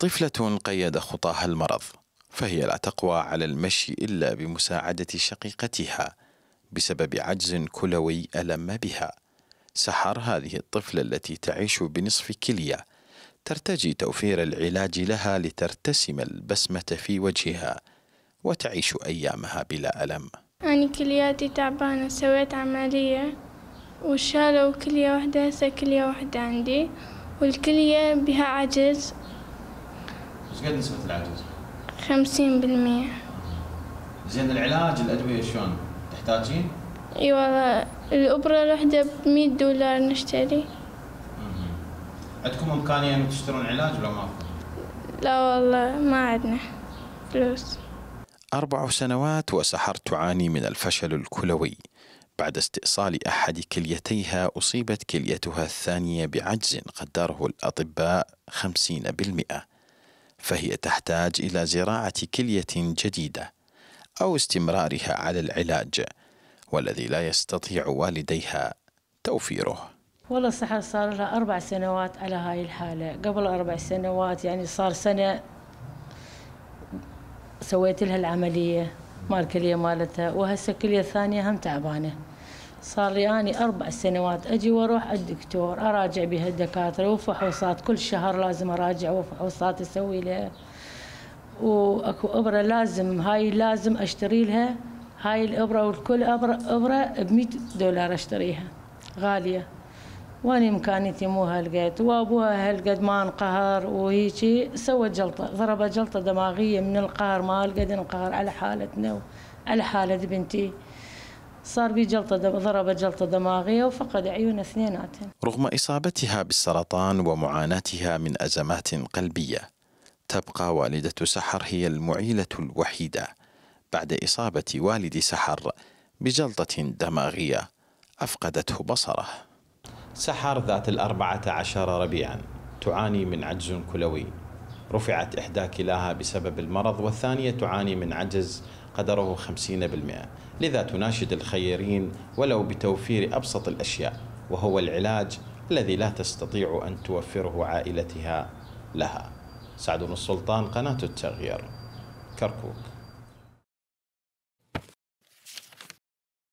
طفلة قيد خطاها المرض فهي لا تقوى على المشي إلا بمساعدة شقيقتها بسبب عجز كلوي ألم بها سحر هذه الطفلة التي تعيش بنصف كلية ترتجي توفير العلاج لها لترتسم البسمة في وجهها وتعيش أيامها بلا ألم أنا كلياتي تعبانة سويت عملية وشالوا كلية واحدة هسه كلية واحدة عندي والكلية بها عجز شقد نسبة العجز؟ 50% زين العلاج الأدوية شلون؟ تحتاجين؟ اي والله الابره الواحده ب 100 دولار نشتري عندكم امكانيه أن تشترون علاج ولا ما لا والله ما عندنا فلوس أربع سنوات وسحر تعاني من الفشل الكلوي بعد استئصال أحد كليتيها أصيبت كليتها الثانية بعجز قدره الأطباء خمسين بالمئة فهي تحتاج إلى زراعة كلية جديدة أو استمرارها على العلاج والذي لا يستطيع والديها توفيره والله صح صار لها أربع سنوات على هاي الحالة قبل أربع سنوات يعني صار سنة سويت لها العملية مال كليه مالتها وهسه الكلية الثانية هم تعبانة صار لي اني اربع سنوات اجي واروح الدكتور اراجع بها الدكاتره وفحوصات كل شهر لازم اراجع وفحوصات اسوي لها واكو ابره لازم هاي لازم اشتري لها هاي الابره والكل ابره ابره ب 100 دولار اشتريها غاليه واني إمكانيتي مو هالقد وابوها هالقد ما انقهر وهيجي سوى جلطه ضربة جلطه دماغيه من القهر ما هالقد انقهر على حالتنا وعلى حاله بنتي صار في جلطة دم ضربة جلطة دماغية وفقد عيون اثنيناتهم رغم إصابتها بالسرطان ومعاناتها من أزمات قلبية تبقى والدة سحر هي المعيلة الوحيدة بعد إصابة والد سحر بجلطة دماغية أفقدته بصره سحر ذات الأربعة عشر ربيعا تعاني من عجز كلوي رفعت إحدى كلاها بسبب المرض والثانية تعاني من عجز قدره 50% لذا تناشد الخيرين ولو بتوفير أبسط الأشياء وهو العلاج الذي لا تستطيع أن توفره عائلتها لها سعد السلطان قناة التغيير كركوك